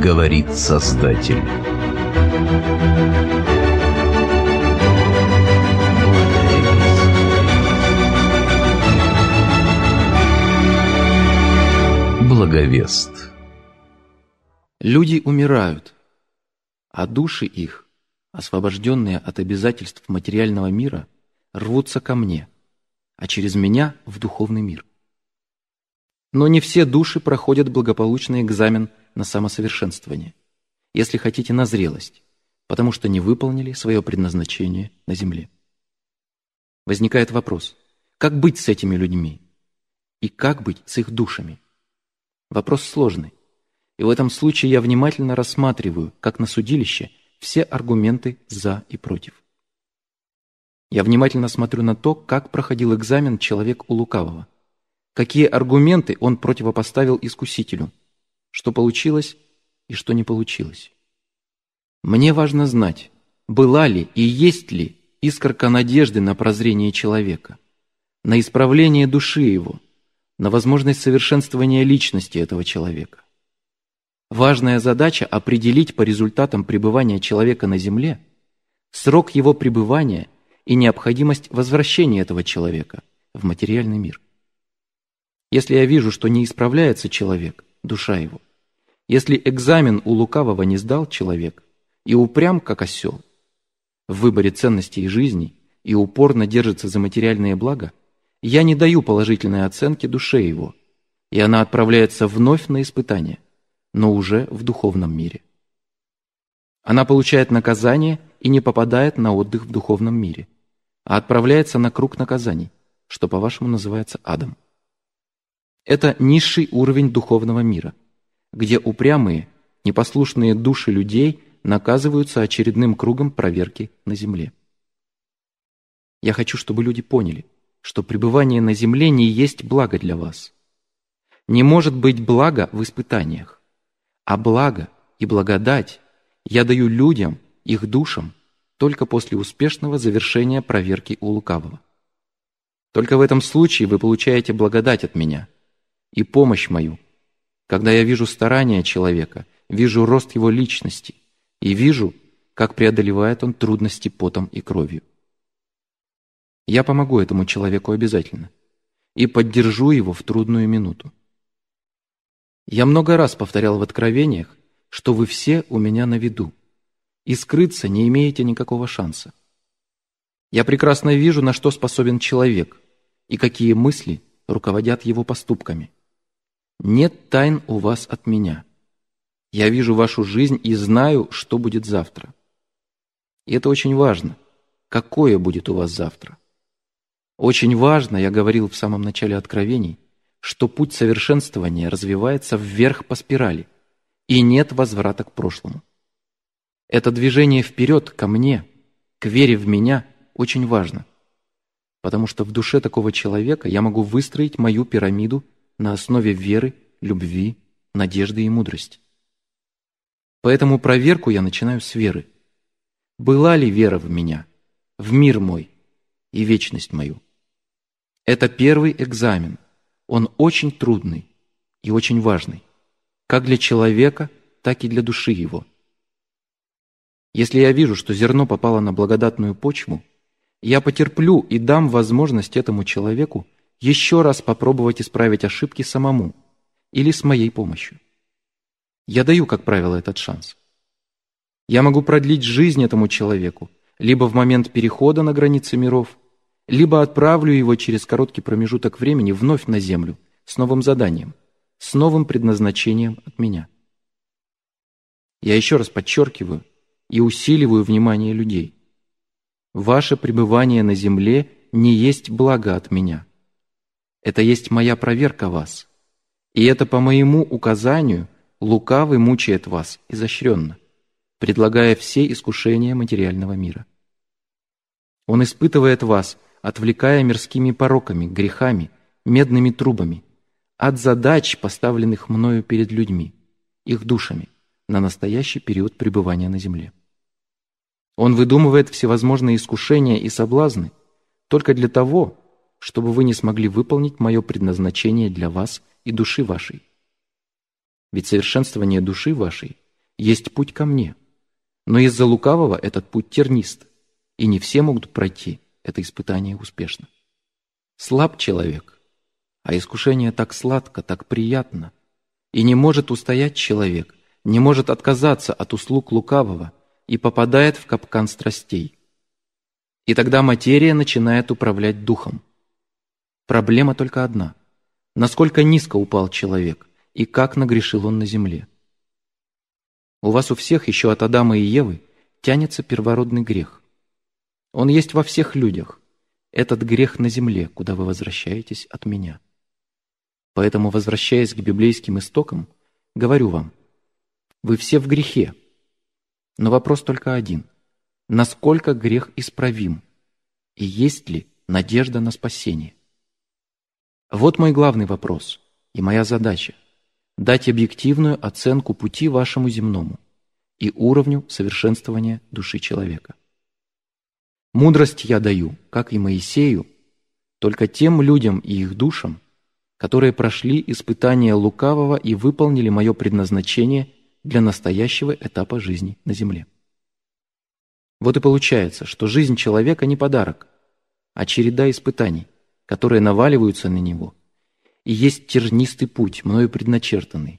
говорит Создатель. Благовест Люди умирают, а души их, освобожденные от обязательств материального мира, рвутся ко мне, а через меня в духовный мир. Но не все души проходят благополучный экзамен – на самосовершенствование, если хотите, на зрелость, потому что не выполнили свое предназначение на Земле. Возникает вопрос, как быть с этими людьми и как быть с их душами? Вопрос сложный, и в этом случае я внимательно рассматриваю, как на судилище, все аргументы «за» и «против». Я внимательно смотрю на то, как проходил экзамен человек у лукавого. Какие аргументы он противопоставил искусителю – что получилось и что не получилось. Мне важно знать, была ли и есть ли искорка надежды на прозрение человека, на исправление души его, на возможность совершенствования личности этого человека. Важная задача – определить по результатам пребывания человека на Земле срок его пребывания и необходимость возвращения этого человека в материальный мир. Если я вижу, что не исправляется человек – душа его. Если экзамен у лукавого не сдал человек, и упрям, как осел, в выборе ценностей жизни и упорно держится за материальные блага, я не даю положительной оценки душе его, и она отправляется вновь на испытание, но уже в духовном мире. Она получает наказание и не попадает на отдых в духовном мире, а отправляется на круг наказаний, что по-вашему называется адом. Это низший уровень духовного мира, где упрямые, непослушные души людей наказываются очередным кругом проверки на земле. Я хочу, чтобы люди поняли, что пребывание на земле не есть благо для вас. Не может быть благо в испытаниях, а благо и благодать я даю людям, их душам, только после успешного завершения проверки у лукавого. Только в этом случае вы получаете благодать от меня – и помощь мою. Когда я вижу старания человека, вижу рост его личности и вижу, как преодолевает он трудности потом и кровью. Я помогу этому человеку обязательно и поддержу его в трудную минуту. Я много раз повторял в откровениях, что вы все у меня на виду, и скрыться не имеете никакого шанса. Я прекрасно вижу, на что способен человек и какие мысли руководят его поступками. Нет тайн у вас от меня. Я вижу вашу жизнь и знаю, что будет завтра. И это очень важно. Какое будет у вас завтра? Очень важно, я говорил в самом начале откровений, что путь совершенствования развивается вверх по спирали, и нет возврата к прошлому. Это движение вперед ко мне, к вере в меня, очень важно, потому что в душе такого человека я могу выстроить мою пирамиду на основе веры, любви, надежды и мудрости. Поэтому проверку я начинаю с веры. Была ли вера в меня, в мир мой и вечность мою? Это первый экзамен. Он очень трудный и очень важный, как для человека, так и для души его. Если я вижу, что зерно попало на благодатную почву, я потерплю и дам возможность этому человеку – еще раз попробовать исправить ошибки самому или с моей помощью. Я даю, как правило, этот шанс. Я могу продлить жизнь этому человеку, либо в момент перехода на границы миров, либо отправлю его через короткий промежуток времени вновь на Землю с новым заданием, с новым предназначением от меня. Я еще раз подчеркиваю и усиливаю внимание людей. Ваше пребывание на Земле не есть благо от меня – это есть моя проверка вас. И это по моему указанию лукавый мучает вас изощренно, предлагая все искушения материального мира. Он испытывает вас, отвлекая мирскими пороками, грехами, медными трубами, от задач, поставленных мною перед людьми, их душами, на настоящий период пребывания на земле. Он выдумывает всевозможные искушения и соблазны только для того, чтобы вы не смогли выполнить мое предназначение для вас и души вашей. Ведь совершенствование души вашей есть путь ко мне. Но из-за лукавого этот путь тернист, и не все могут пройти это испытание успешно. Слаб человек, а искушение так сладко, так приятно, и не может устоять человек, не может отказаться от услуг лукавого и попадает в капкан страстей. И тогда материя начинает управлять духом – Проблема только одна. Насколько низко упал человек и как нагрешил он на земле? У вас у всех еще от Адама и Евы тянется первородный грех. Он есть во всех людях. Этот грех на земле, куда вы возвращаетесь от меня. Поэтому, возвращаясь к библейским истокам, говорю вам, вы все в грехе. Но вопрос только один. Насколько грех исправим? И есть ли надежда на спасение? Вот мой главный вопрос и моя задача – дать объективную оценку пути вашему земному и уровню совершенствования души человека. Мудрость я даю, как и Моисею, только тем людям и их душам, которые прошли испытание лукавого и выполнили мое предназначение для настоящего этапа жизни на земле. Вот и получается, что жизнь человека не подарок, а череда испытаний, которые наваливаются на него, и есть тернистый путь, мною предначертанный,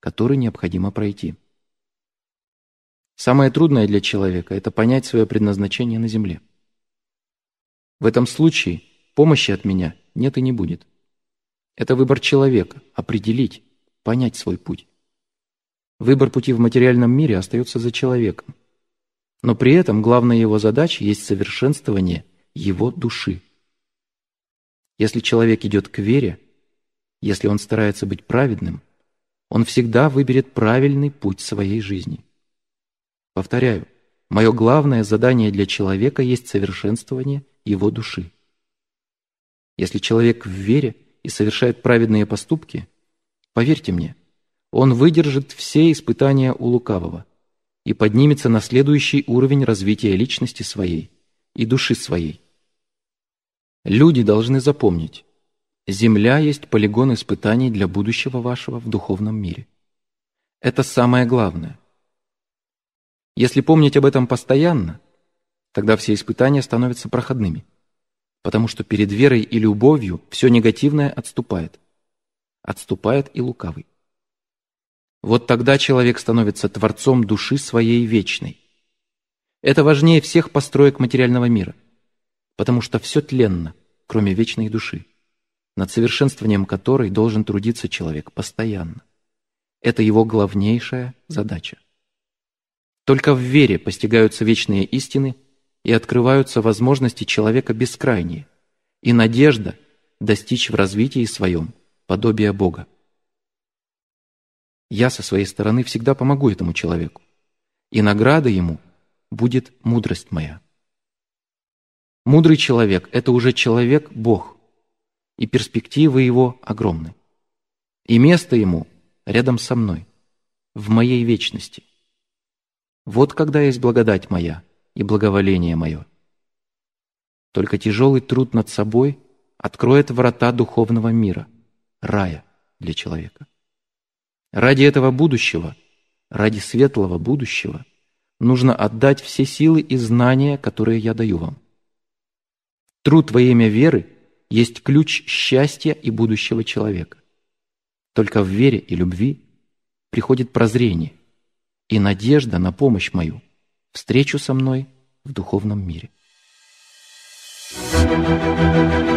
который необходимо пройти. Самое трудное для человека – это понять свое предназначение на земле. В этом случае помощи от меня нет и не будет. Это выбор человека – определить, понять свой путь. Выбор пути в материальном мире остается за человеком. Но при этом главная его задача – есть совершенствование его души – если человек идет к вере, если он старается быть праведным, он всегда выберет правильный путь своей жизни. Повторяю, мое главное задание для человека есть совершенствование его души. Если человек в вере и совершает праведные поступки, поверьте мне, он выдержит все испытания у лукавого и поднимется на следующий уровень развития личности своей и души своей. Люди должны запомнить, Земля есть полигон испытаний для будущего вашего в духовном мире. Это самое главное. Если помнить об этом постоянно, тогда все испытания становятся проходными, потому что перед верой и любовью все негативное отступает. Отступает и лукавый. Вот тогда человек становится творцом души своей вечной. Это важнее всех построек материального мира – потому что все тленно, кроме вечной души, над совершенствованием которой должен трудиться человек постоянно. Это его главнейшая задача. Только в вере постигаются вечные истины и открываются возможности человека бескрайние, и надежда достичь в развитии своем подобия Бога. Я со своей стороны всегда помогу этому человеку, и награда ему будет мудрость моя. Мудрый человек – это уже человек-бог, и перспективы его огромны. И место ему рядом со мной, в моей вечности. Вот когда есть благодать моя и благоволение мое. Только тяжелый труд над собой откроет врата духовного мира, рая для человека. Ради этого будущего, ради светлого будущего, нужно отдать все силы и знания, которые я даю вам. Труд во имя веры есть ключ счастья и будущего человека. Только в вере и любви приходит прозрение и надежда на помощь мою, встречу со мной в духовном мире. Thank you.